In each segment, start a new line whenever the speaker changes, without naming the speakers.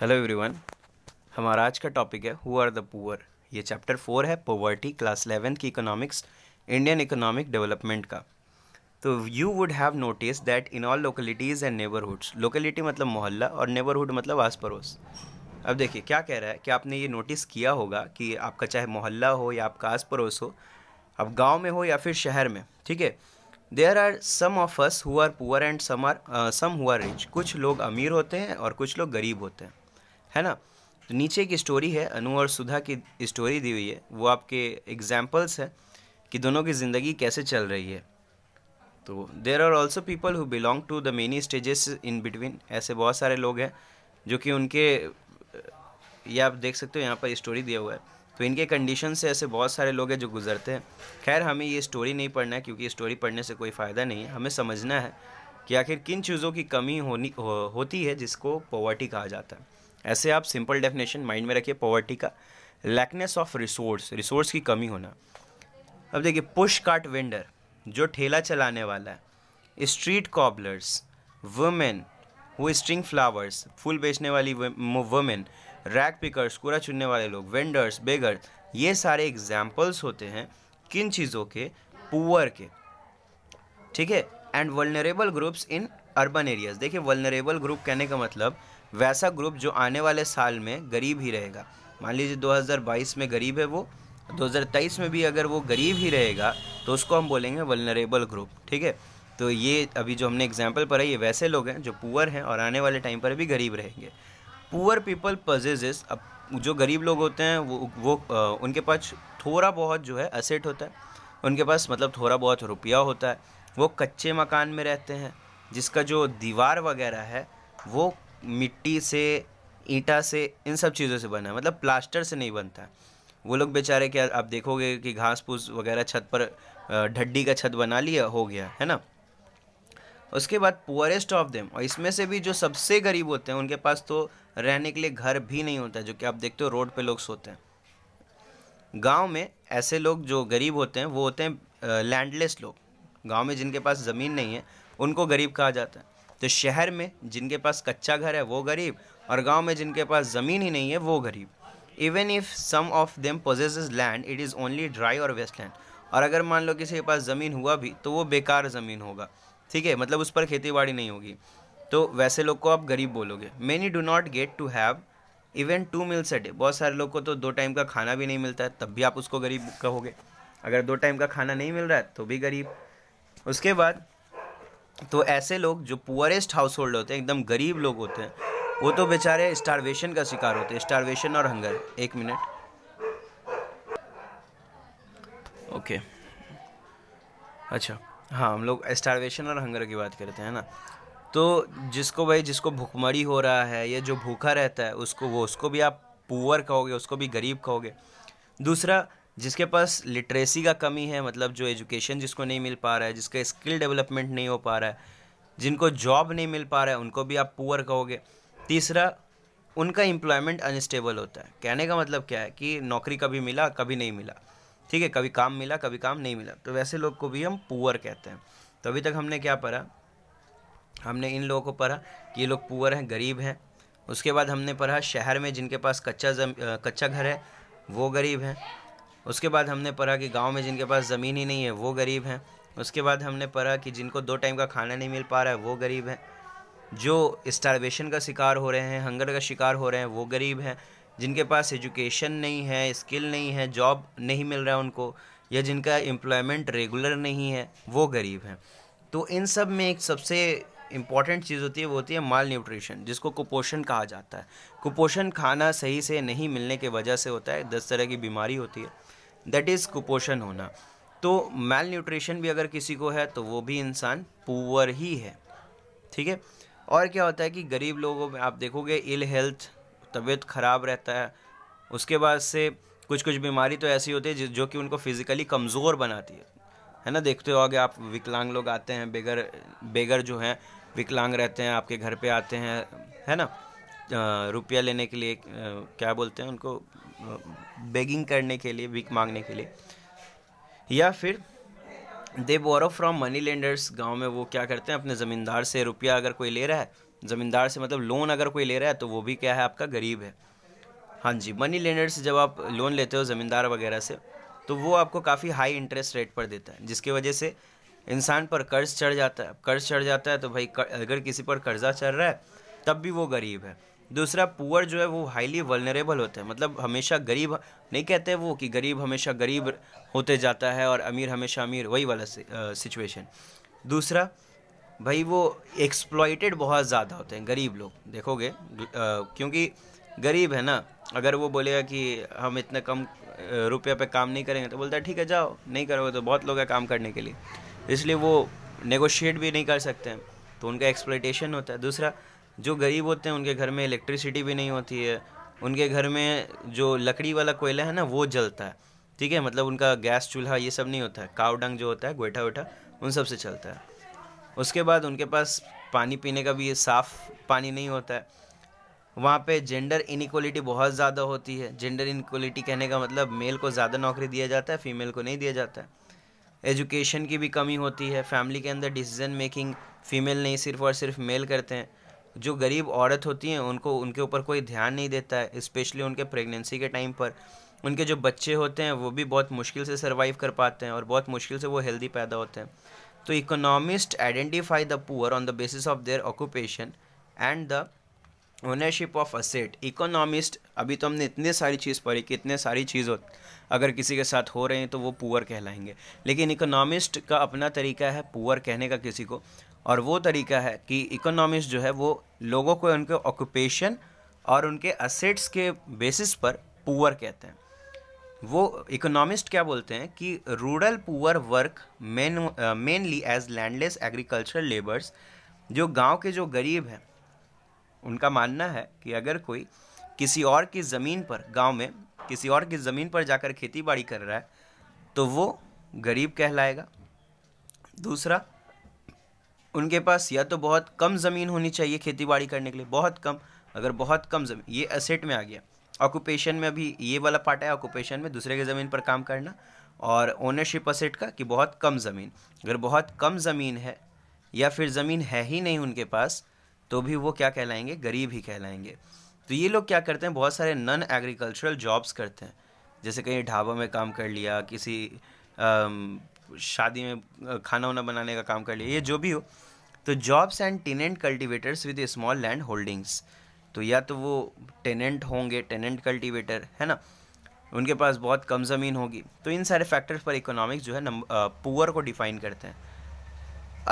hello everyone हमारा आज का टॉपिक है हु आर द पुअर ये चैप्टर फोर है पोवर्टी क्लास इलेवेंथ की इकोनॉमिक्स इंडियन इकोनॉमिक डेवलपमेंट का तो you would have notice that in all localities and neighbourhoods locality मतलब मोहल्ला और नेबरहुड मतलब आस पड़ोस अब देखिए क्या कह रहा है कि आपने ये नोटिस किया होगा कि आपका चाहे मोहल्ला हो या आपका आस पड़ोस हो अब गाँव में हो या फिर शहर में ठीक है there are some of us who are poor and some are some who are rich कुछ लोग अमीर होते हैं और कुछ लोग गरीब होते हैं है ना तो नीचे एक स्टोरी है अनु और सुधा की स्टोरी दी हुई है वो आपके एग्जाम्पल्स हैं कि दोनों की ज़िंदगी कैसे चल रही है तो there are also people who belong to the many stages in between ऐसे बहुत सारे लोग हैं जो कि उनके ये आप देख सकते हो यहाँ पर स्टोरी दिया हुआ है तो इनके कंडीशन से ऐसे बहुत सारे लोग हैं जो गुजरते हैं खैर हमें ये स्टोरी नहीं पढ़ना है क्योंकि स्टोरी पढ़ने से कोई फ़ायदा नहीं है हमें समझना है कि आखिर किन चीज़ों की कमी होनी हो, होती है जिसको पॉवर्टी कहा जाता है ऐसे आप सिंपल डेफिनेशन माइंड में रखिए पॉवर्टी का लैकनेस ऑफ रिसोर्स रिसोर्स की कमी होना अब देखिए पुश कार्ट वेंडर जो ठेला चलाने वाला है स्ट्रीट कॉबलर्स वुमेन वो स्ट्रिंग फ्लावर्स फूल बेचने वाली वुमेन रैक पिकर्स कूड़ा चुनने वाले लोग वेंडर्स बेगर ये सारे एग्जाम्पल्स होते हैं किन चीज़ों के पुअर के ठीक है and vulnerable groups in urban areas देखिए वलनरेबल ग्रुप कहने का मतलब वैसा ग्रुप जो आने वाले साल में गरीब ही रहेगा मान लीजिए 2022 में गरीब है वो 2023 में भी अगर वो गरीब ही रहेगा तो उसको हम बोलेंगे वलनरेबल ग्रुप ठीक है तो ये अभी जो हमने एग्जाम्पल पढ़ा ये वैसे लोग हैं जो पुअर हैं और आने वाले टाइम पर भी गरीब रहेंगे पुअर पीपल पजेजेस अब जो गरीब लोग होते हैं वो वो आ, उनके पास थोड़ा बहुत जो है असेट होता है उनके पास मतलब थोड़ा बहुत रुपया होता है वो कच्चे मकान में रहते हैं जिसका जो दीवार वगैरह है वो मिट्टी से ईंटा से इन सब चीज़ों से बना है मतलब प्लास्टर से नहीं बनता है वो लोग बेचारे क्या आप देखोगे कि घास फूस वगैरह छत पर ढड्डी का छत बना लिया हो गया है ना उसके बाद पुअरेस्ट ऑफ देम और इसमें से भी जो सबसे गरीब होते हैं उनके पास तो रहने के लिए घर भी नहीं होता है जो कि आप देखते हो रोड पे लोग सोते हैं गांव में ऐसे लोग जो गरीब होते हैं वो होते हैं लैंडलेस लोग गांव में जिनके पास ज़मीन नहीं है उनको गरीब कहा जाता है तो शहर में जिनके पास कच्चा घर है वो गरीब और गांव में जिनके पास ज़मीन ही नहीं है वो गरीब even if some of them possess land it is only dry और वेस्ट लैंड और अगर मान लो किसी के पास ज़मीन हुआ भी तो वो बेकार ज़मीन होगा ठीक है मतलब उस पर खेती बाड़ी नहीं होगी तो वैसे लोग को आप गरीब बोलोगे many do not get to have even two meals a day बहुत सारे लोग को तो दो टाइम का खाना भी नहीं मिलता है तब भी आप उसको गरीब कहोगे अगर दो टाइम का खाना नहीं मिल रहा है तो भी गरीब उसके बाद तो ऐसे लोग जो पुअरेस्ट हाउस होल्ड होते हैं एकदम गरीब लोग होते हैं वो तो बेचारे स्टारवेशन का शिकार होते हैं स्टारवेशन और हंगर एक मिनट ओके अच्छा हाँ हम लोग स्टारवेशन और हंगर की बात करते हैं ना तो जिसको भाई जिसको भुखमरी हो रहा है या जो भूखा रहता है उसको वो उसको भी आप पुअर कहोगे उसको भी गरीब कहोगे दूसरा जिसके पास लिटरेसी का कमी है मतलब जो एजुकेशन जिसको नहीं मिल पा रहा है जिसका स्किल डेवलपमेंट नहीं हो पा रहा है जिनको जॉब नहीं मिल पा रहा है उनको भी आप पुअर कहोगे तीसरा उनका एम्प्लॉयमेंट अनस्टेबल होता है कहने का मतलब क्या है कि नौकरी कभी मिला कभी नहीं मिला ठीक है कभी काम मिला कभी काम नहीं मिला तो वैसे लोग को भी हम पुअर कहते हैं तो अभी तक हमने क्या पढ़ा हमने इन लोगों को पढ़ा कि ये लोग पुअर हैं गरीब हैं उसके बाद हमने पढ़ा शहर में जिनके पास कच्चा जम कच्चा घर है वो गरीब हैं उसके बाद हमने पढ़ा कि गांव में जिनके पास ज़मीन ही नहीं है वो गरीब हैं उसके बाद हमने पढ़ा कि जिनको दो टाइम का खाना नहीं मिल पा रहा है वो गरीब हैं जो स्टारवेशन का शिकार हो रहे हैं हंगर का शिकार हो रहे हैं वो गरीब हैं जिनके पास एजुकेशन नहीं है स्किल नहीं है जॉब नहीं मिल रहा है उनको या जिनका एम्प्लॉयमेंट रेगुलर नहीं है वो गरीब हैं तो इन सब में एक सबसे इम्पॉर्टेंट चीज़ होती है वो होती है माल न्यूट्रिशन जिसको कुपोषण कहा जाता है कुपोषण खाना सही से नहीं मिलने के वजह से होता है दस तरह की बीमारी होती है दैट इज़ कुपोषण होना तो मेल न्यूट्रिशन भी अगर किसी को है तो वो भी इंसान पुअर ही है ठीक है और क्या होता है कि गरीब लोगों में आप देखोगे इल हेल्थ तबीयत ख़राब रहता है उसके बाद से कुछ कुछ बीमारी तो ऐसी होती है जो कि उनको फिज़िकली कमज़ोर बनाती है है ना देखते हो आगे आप विकलांग लोग आते हैं बेगर बेगर जो हैं विकलांग रहते हैं आपके घर पे आते हैं है ना रुपया लेने के लिए क्या बोलते हैं उनको बेगिंग करने के लिए बिक मांगने के लिए या फिर they borrow from money lenders गांव में वो क्या करते हैं अपने ज़मींदार से रुपया अगर कोई ले रहा है ज़मींदार से मतलब लोन अगर कोई ले रहा है तो वो भी क्या है आपका गरीब है हाँ जी मनी लेंडर से जब आप लोन लेते हो ज़मींदार वगैरह से तो वो आपको काफ़ी हाई इंटरेस्ट रेट पर देता है जिसकी वजह से इंसान पर कर्ज चढ़ जाता है कर्ज चढ़ जाता है तो भाई कर, अगर किसी पर कर्जा चढ़ रहा है तब भी वो गरीब है दूसरा पुअर जो है वो हाईली वलनरेबल होते हैं मतलब हमेशा गरीब नहीं कहते वो कि गरीब हमेशा गरीब होते जाता है और अमीर हमेशा अमीर वही वाला सिचुएशन दूसरा भाई वो एक्सप्लॉयटेड बहुत ज़्यादा होते हैं गरीब लोग देखोगे क्योंकि गरीब है ना अगर वो बोलेगा कि हम इतने कम रुपये पे काम नहीं करेंगे तो बोलता है ठीक है जाओ नहीं करोगे तो बहुत लोग हैं काम करने के लिए इसलिए वो नेगोशिएट भी नहीं कर सकते हैं तो उनका एक्सप्लोइटेशन होता है दूसरा जो गरीब होते हैं उनके घर में इलेक्ट्रिसिटी भी नहीं होती है उनके घर में जो लकड़ी वाला कोयला है ना वो जलता है ठीक है मतलब उनका गैस चूल्हा ये सब नहीं होता है कावडंग जो होता है गोईठा वोठा उन सब से चलता है उसके बाद उनके पास पानी पीने का भी साफ़ पानी नहीं होता है वहाँ पे जेंडर इनिक्वलिटी बहुत ज़्यादा होती है जेंडर इनिक्वलिटी कहने का मतलब मेल को ज़्यादा नौकरी दिया जाता है फीमेल को नहीं दिया जाता है एजुकेशन की भी कमी होती है फैमिली के अंदर डिसीज़न मेकिंग फ़ीमेल नहीं सिर्फ और सिर्फ मेल करते हैं जो गरीब औरत होती हैं उनको उनके ऊपर कोई ध्यान नहीं देता है स्पेशली उनके प्रेगनेंसी के टाइम पर उनके जो बच्चे होते हैं वो भी बहुत मुश्किल से सर्वाइव कर पाते हैं और बहुत मुश्किल से वो हेल्दी पैदा होते हैं तो economist identify the poor on the basis of their occupation and the ownership of asset economist अभी तो हमने इतने सारी चीज़ पढ़ी कि इतने सारी चीज़ हो अगर किसी के साथ हो रहे हैं तो वो पुअर कहलाएंगे लेकिन इकोनॉमिस्ट का अपना तरीका है पुअर कहने का किसी को और वो तरीका है कि इकोनॉमिस्ट जो है वो लोगों को उनके ऑक्यूपेशन और उनके असेट्स के बेसिस पर पुअर कहते हैं वो इकोनॉमिस्ट क्या बोलते हैं कि rural poor work main mainly as landless agricultural labours जो गांव के जो गरीब हैं उनका मानना है कि अगर कोई किसी और की ज़मीन पर गांव में किसी और की ज़मीन पर जाकर खेती बाड़ी कर रहा है तो वो गरीब कहलाएगा दूसरा उनके पास या तो बहुत कम ज़मीन होनी चाहिए खेती बाड़ी करने के लिए बहुत कम अगर बहुत कम ज़मीन ये असेट में आ गया ऑक्यूपेशन में अभी ये वाला पार्ट है ऑक्यूपेशन में दूसरे के ज़मीन पर काम करना और ओनरशिप असेट का कि बहुत कम ज़मीन अगर बहुत कम ज़मीन है या फिर ज़मीन है ही नहीं उनके पास तो भी वो क्या कहलाएंगे गरीब ही कहलाएंगे तो ये लोग क्या करते हैं बहुत सारे नन एग्रीकल्चरल जॉब्स करते हैं जैसे कहीं ढाबा में काम कर लिया किसी आ, शादी में खाना वाना बनाने का काम कर लिया ये जो भी हो तो jobs and tenant cultivators with small land holdings तो या तो वो टेनेंट होंगे टेनेंट कल्टिवेटर है ना उनके पास बहुत कम ज़मीन होगी तो इन सारे फैक्टर्स पर इकोनॉमिक जो है पुअर को डिफाइन करते हैं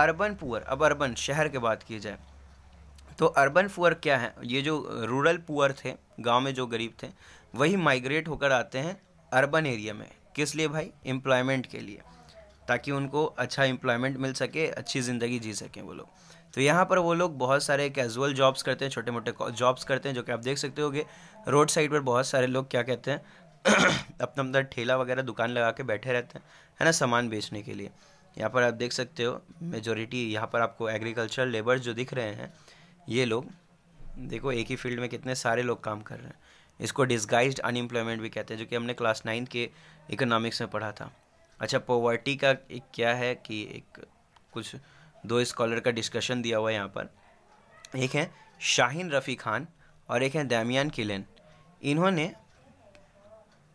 अर्बन पुअर अब अर्बन शहर के बात की जाए तो अर्बन पुअर क्या है ये जो रूरल पुअर थे गांव में जो गरीब थे वही माइग्रेट होकर आते हैं अर्बन एरिया में किस लिए भाई एम्प्लॉयमेंट के लिए ताकि उनको अच्छा एम्प्लॉयमेंट मिल सके अच्छी ज़िंदगी जी सकें वो लोग तो यहाँ पर वो लोग बहुत सारे कैजुअल जॉब्स करते हैं छोटे मोटे जॉब्स करते हैं जो कि आप देख सकते कि रोड साइड पर बहुत सारे लोग क्या कहते हैं अपना अपना ठेला वगैरह दुकान लगा के बैठे रहते हैं है ना सामान बेचने के लिए यहाँ पर आप देख सकते हो मेजोरिटी यहाँ पर आपको एग्रीकल्चर लेबर्स जो दिख रहे हैं ये लोग देखो एक ही फील्ड में कितने सारे लोग काम कर रहे हैं इसको डिस्गाइज अनएम्प्लॉयमेंट भी कहते हैं जो कि हमने क्लास नाइन्थ के इकोनॉमिक्स में पढ़ा था अच्छा पॉवर्टी का एक क्या है कि एक कुछ दो स्कॉलर का डिस्कशन दिया हुआ है यहाँ पर एक है शाहीन रफ़ी खान और एक है दैमियान किलेन इन्होंने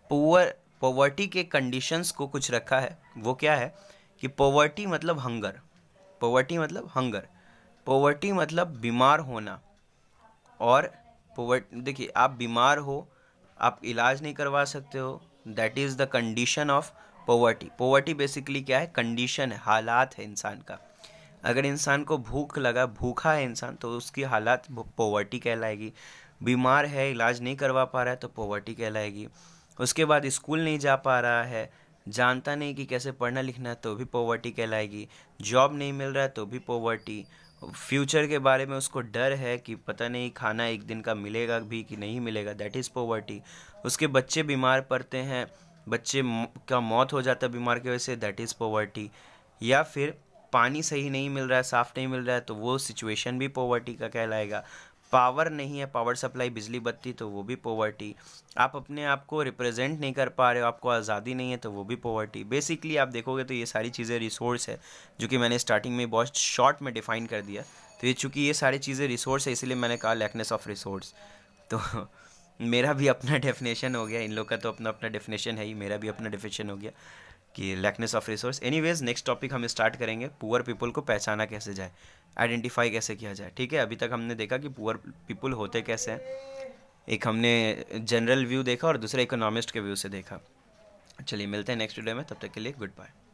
पुअर पॉवर्टी के कंडीशंस को कुछ रखा है वो क्या है कि पोवर्टी मतलब हंगर पोवर्टी मतलब हंगर पोवर्टी मतलब बीमार होना और पॉवर्टी देखिए आप बीमार हो आप इलाज नहीं करवा सकते हो that is the condition of poverty poverty basically क्या है कंडीशन है हालात है इंसान का अगर इंसान को भूख लगा भूखा है इंसान तो उसकी हालात पोवर्टी कहलाएगी बीमार है इलाज नहीं करवा पा रहा है तो पोवर्टी कहलाएगी उसके बाद स्कूल नहीं जा पा रहा है जानता नहीं कि कैसे पढ़ना लिखना है तो भी पोवर्टी कहलाएगी जॉब नहीं मिल रहा है तो भी पोवर्टी फ्यूचर के बारे में उसको डर है कि पता नहीं खाना एक दिन का मिलेगा भी कि नहीं मिलेगा दैट इज़ पोवर्टी उसके बच्चे बीमार पड़ते हैं बच्चे का मौत हो जाता है बीमार की वजह से दैट इज़ पॉवर्टी या फिर पानी सही नहीं मिल रहा है साफ़ नहीं मिल रहा है तो वो सिचुएशन भी पॉवर्टी का कहलाएगा पावर नहीं है पावर सप्लाई बिजली बत्ती तो वो भी पॉवर्टी आप अपने आप को रिप्रेजेंट नहीं कर पा रहे हो आपको आज़ादी नहीं है तो वो भी पॉवर्टी बेसिकली आप देखोगे तो ये सारी चीज़ें रिसोर्स है जो कि मैंने स्टार्टिंग में बहुत शॉर्ट में डिफ़ाइन कर दिया तो ये चूँकि ये सारी चीज़ें रिसोर्स है इसीलिए मैंने कहा लैकनेस ऑफ रिसोर्स तो मेरा भी अपना डेफिनेशन हो गया इन लोग का तो अपना अपना डेफिनेशन है ही मेरा भी अपना डेफिनेशन हो गया कि lackness of resource any ways next topic हम स्टार्ट करेंगे पुअर पीपल को पहचाना कैसे जाए आइडेंटिफाई कैसे किया जाए ठीक है अभी तक हमने देखा कि पुअर पीपल होते कैसे हैं एक हमने जनरल व्यू देखा और दूसरा इकोनॉमिस्ट के व्यू से देखा चलिए मिलते हैं नेक्स्ट वीडियो में तब तक के लिए गुड बाय